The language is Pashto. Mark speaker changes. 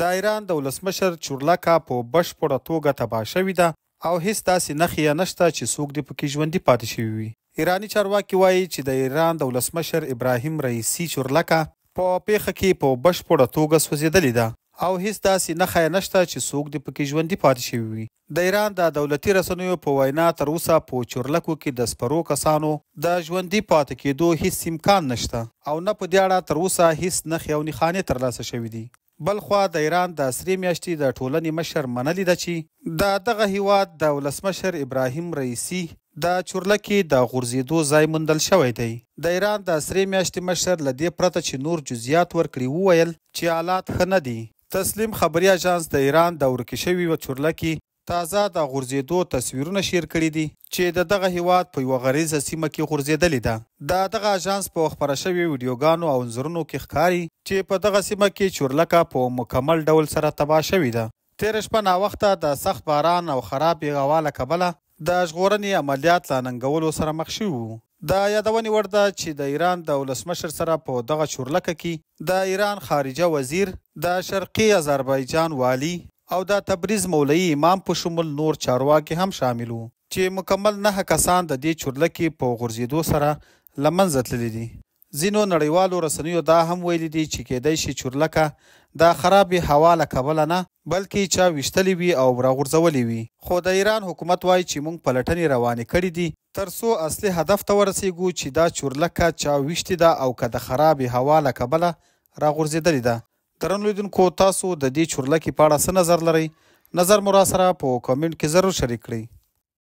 Speaker 1: د ایران د ولسمشر چورلکا په بشپړه توګه تباه شوې ده او هیڅ داسې نخې نشته چې څوک دې پکې ژوندۍ پاتې شوی وي ایرانی چارواکي وایي چې د ایران د ولسمشر ابراهیم رئیسی چورلکا په پیخه کې په بشپړه توګه سوځېدلې ده او هیڅ داسې نخې نشته چې څوک دې پکې ژوندۍ پاتې شوی وي د ایران د دولتي رسنیو په وینا تر اوسه په چورلکو کې د سپرو کسانو د ژوندۍ پاتې کېدو هیڅ امکان نشته او نه په دې اړه تر اوسه هیڅ نخ یو نخانه ترلاسه شوې دي بل خوا د ایران د سری میاشتې د ټولنې مشر منلی ده چې د دغه هیواد د ولسمشر ابراهیم رئیسی د چورلکې د غورزیدو ځای موندل شوی دی د ایران د سری میاشتې مشر لدې پرته چې نور جزئیات ورکړي وویل چې حالات ښه نه دي تسلیم خبري اژانس د ایران د ورکشوي و چورلکې تازه د غورځېدو تصویرونه شیر کړي دي چې د دغه هیواد په یو غریزه سیمه کې غورځېدلې ده د دغه اژانس په خبره شوی ویډیوګانو او انځورونو کې ښکاری چې په دغه سیمه کې چورلکه په مکمل ډول سره تباه شوې ده تیر شپه ناوخته د سخت باران او خراب غواله کبله د ژغورنې عملیات لا ننګولو سره مخ شوی دا یادونې ورده چې د ایران د ولسمشر سره په دغه چورلکه کې د ایران خارجه وزیر د شرقي آذربایجان والی او د تبریز مولوی امام په شمول نور چارواکي هم شامل وو چې مکمل نه کسان د دې چورلکې په غورځېدو سره لمنځه تللی دي زینو نړیوالو رسنیو دا هم ویلي دي چې کېدای شي چورلکه د خرابې هوا له کبله نه بلکې چا ویشتلی وي او راغورځولی وي خو د ایران حکومت وایي چې موږ پلټنې روانې کړي دي تر څو اصلي هدف ته ورسیږو چې دا چورلکه چا ویشتې ده او که د خرابې هوا له کبله راغورځېدلې ده ترنولیدونکو تاسو د دې چورلکې په اړه څه نظر لرئ نظر مو را سره په کومنټ کې ضرور شریک کړئ